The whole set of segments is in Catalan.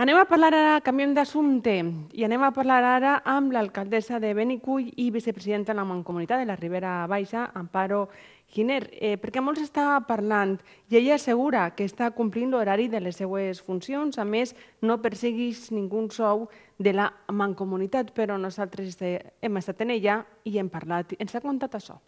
Anem a parlar ara, canviem d'assumpte, i anem a parlar ara amb l'alcaldessa de Benicull i vicepresidenta de la Mancomunitat de la Ribera Baixa, Amparo Giner, eh, perquè molts està parlant i ella assegura que està complint l'horari de les seues funcions. A més, no persegueix ningú sou de la mancomunitat, però nosaltres hem estat en ella i hem parlat. Ens ha contat això.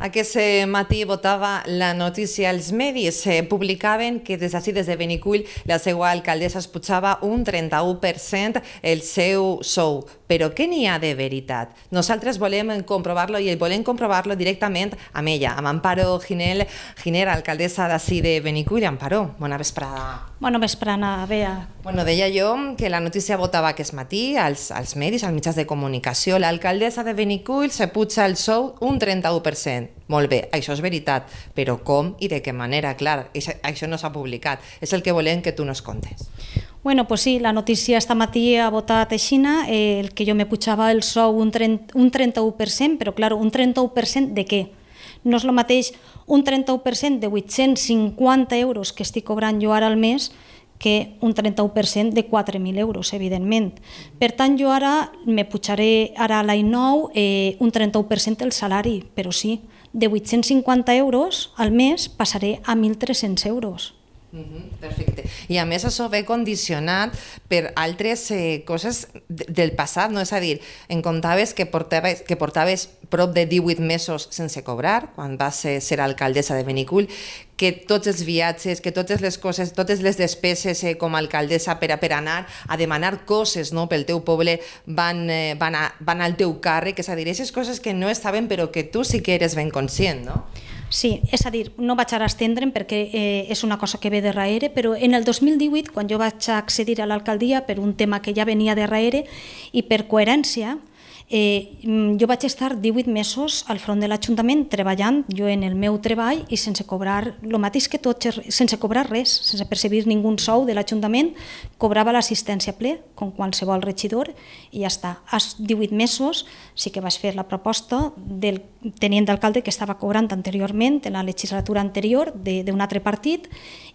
Aquest eh, matí votava la notícia. als medis eh, publicaven que des d'ací, des de Benicull, la seva alcaldessa es pujava un 31% el seu sou. Però què n'hi ha de veritat? Nosaltres volem comprovar-lo i volem comprovar-lo directament amb ella, amb Amparo Ginel, Giner, alcaldessa d'ací de Benicull. Amparo, bona vesprada. Bona vesprada, Bea. Bueno, deia jo que la notícia votava aquest matí als, als medis, als mitjans de comunicació. L'alcaldessa de Benicull se puja el sou un 31%. Molt bé, això és veritat, però com i de què manera, clar, això no s'ha publicat. És el que volem que tu nos contes. Bueno, pues sí, la notícia esta matí ha votat a Xina, eh, el que jo me pujava el sou un, 30, un 31%, però clar, un 31% de què? No és el mateix un 31% de 850 euros que estic cobrant jo ara al mes que un 31% de 4.000 euros, evidentment. Per tant, jo ara me pujaré ara a l'any nou eh, un 31% del salari, però sí, de 850 euros al mes passaré a 1.300 euros perfecte. I a més això ve condicionat per altres eh, coses del passat, no? És a dir, em contaves que portaves, que portaves prop de 18 mesos sense cobrar, quan vas eh, ser alcaldessa de Benicull, que tots els viatges, que totes les coses, totes les despeses eh, com a alcaldessa per a, per anar a demanar coses no? pel teu poble van, eh, van, a, van al teu càrrec, és a dir, aquestes coses que no estaven però que tu sí que eres ben conscient, no? Sí, és a dir, no vaig ara estendre'm perquè eh, és una cosa que ve de raere, però en el 2018, quan jo vaig accedir a l'alcaldia per un tema que ja venia de raere i per coherència, Eh, mm, jo vaig estar 18 mesos al front de l'Ajuntament treballant jo en el meu treball i sense cobrar el mateix que tot, sense cobrar res, sense percebir ningú sou de l'Ajuntament, cobrava l'assistència ple, com qualsevol regidor, i ja està. A 18 mesos sí que vaig fer la proposta del tenient d'alcalde que estava cobrant anteriorment, en la legislatura anterior, d'un altre partit,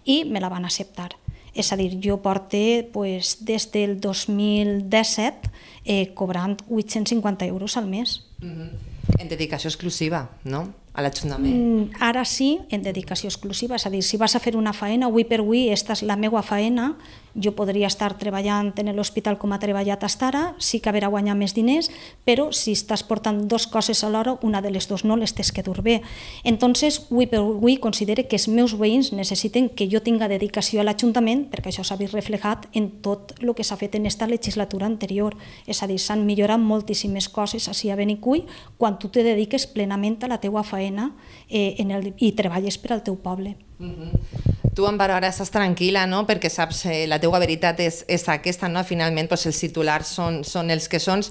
i me la van acceptar. És a dir, jo porte pues, des del 2017 eh, cobrant 850 euros al mes. Mm -hmm. En dedicació exclusiva, no? a l'Ajuntament. Mm, ara sí, en dedicació exclusiva, és a dir, si vas a fer una faena, avui per avui, esta és la meva faena, jo podria estar treballant en l'hospital com ha treballat fins ara, sí que haurà guanyat més diners, però si estàs portant dues coses alhora, una de les dues no les tens que dur bé. Entonces, avui per avui considero que els meus veïns necessiten que jo tinga dedicació a l'Ajuntament, perquè això s'ha vist reflejat en tot el que s'ha fet en esta legislatura anterior. És a dir, s'han millorat moltíssimes coses així a Benicull quan tu te dediques plenament a la teua feina eh, en el, i treballes per al teu poble. Mm -hmm tu em Barora estàs tranquil·la, no? perquè saps eh, la teua veritat és, és aquesta, no? finalment doncs, els titulars són, són els que són,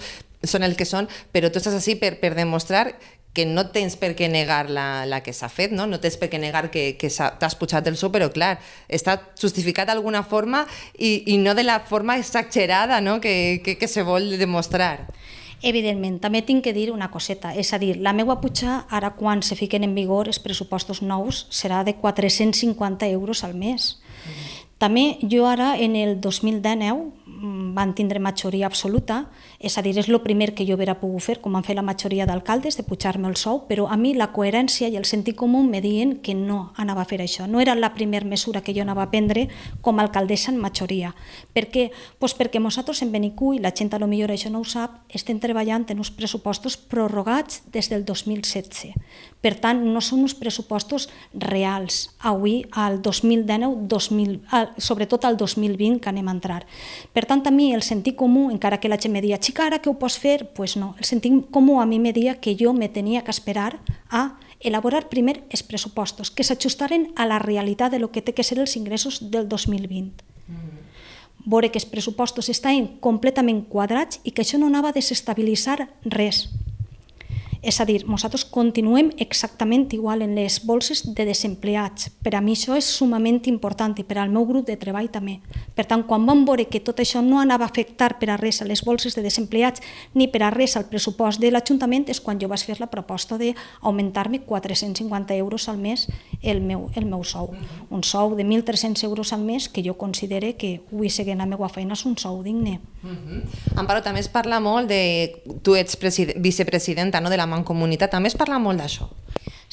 són el que són, però tu estàs així per, per demostrar que no tens per què negar la, la que s'ha fet, no? no tens per què negar que, que t'has pujat del sou, però clar, està justificat d'alguna forma i, i no de la forma exagerada no? que, que, que se vol demostrar. Evidentment, també tinc que dir una coseta, és a dir, la meva putxa, ara quan se fiquen en vigor els pressupostos nous, serà de 450 euros al mes. Mm. També jo ara, en el 2019, van tindre majoria absoluta, és a dir, és el primer que jo haurà pogut fer, com han fet la majoria d'alcaldes, de pujar-me el sou, però a mi la coherència i el sentit comú me diuen que no anava a fer això. No era la primera mesura que jo anava a prendre com a alcaldessa en majoria. Per què? Pues perquè nosaltres en i la gent a lo millor això no ho sap, estem treballant en uns pressupostos prorrogats des del 2016. Per tant, no són uns pressupostos reals avui, al 2019, 2000, sobretot al 2020 que anem a entrar. Per tant, tant, a mi el sentit comú, encara que la gent me dia, xica, ara què ho pots fer? Doncs pues no, el sentit comú a mi me dia que jo me tenia que esperar a elaborar primer els pressupostos que s'ajustaren a la realitat de lo que té que ser els ingressos del 2020. Mm. Veure que els pressupostos estaven completament quadrats i que això no anava a desestabilitzar res. És a dir, nosaltres continuem exactament igual en les bolses de desempleats. Per a mi això és sumament important i per al meu grup de treball també. Per tant, quan vam veure que tot això no anava a afectar per a res a les bolses de desempleats ni per a res al pressupost de l'Ajuntament és quan jo vaig fer la proposta d'augmentar-me 450 euros al mes el meu, el meu sou. Un sou de 1.300 euros al mes que jo considere que avui seguint la meva feina és un sou digne. Mm Amparo, també es parla molt de... Tu ets vicepresidenta no? de la mancomunitat, també es parla molt d'això.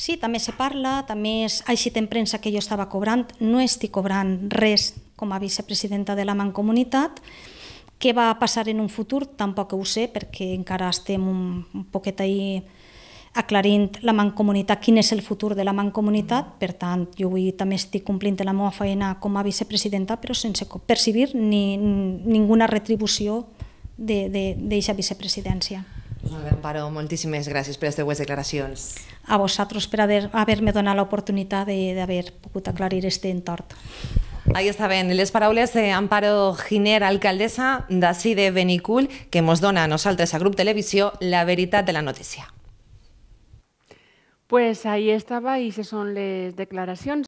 Sí, també se parla, també és així en premsa que jo estava cobrant, no estic cobrant res com a vicepresidenta de la Mancomunitat, què va passar en un futur tampoc ho sé perquè encara estem un, poquet ahir aclarint la mancomunitat, quin és el futur de la mancomunitat, per tant, jo avui també estic complint la meva feina com a vicepresidenta, però sense percibir ni, ni ninguna retribució d'aquesta vicepresidència. Molt bé, Amparo, moltíssimes gràcies per les teues declaracions. A vosaltres per haver, haver-me donat l'oportunitat d'haver pogut aclarir este entort. Ahí estaven les paraules d'Amparo Giner, alcaldessa d'ací de Benicul, que mos dona a nosaltres a Grup Televisió la veritat de la notícia. Pues ahí estaba y se son les declaracions.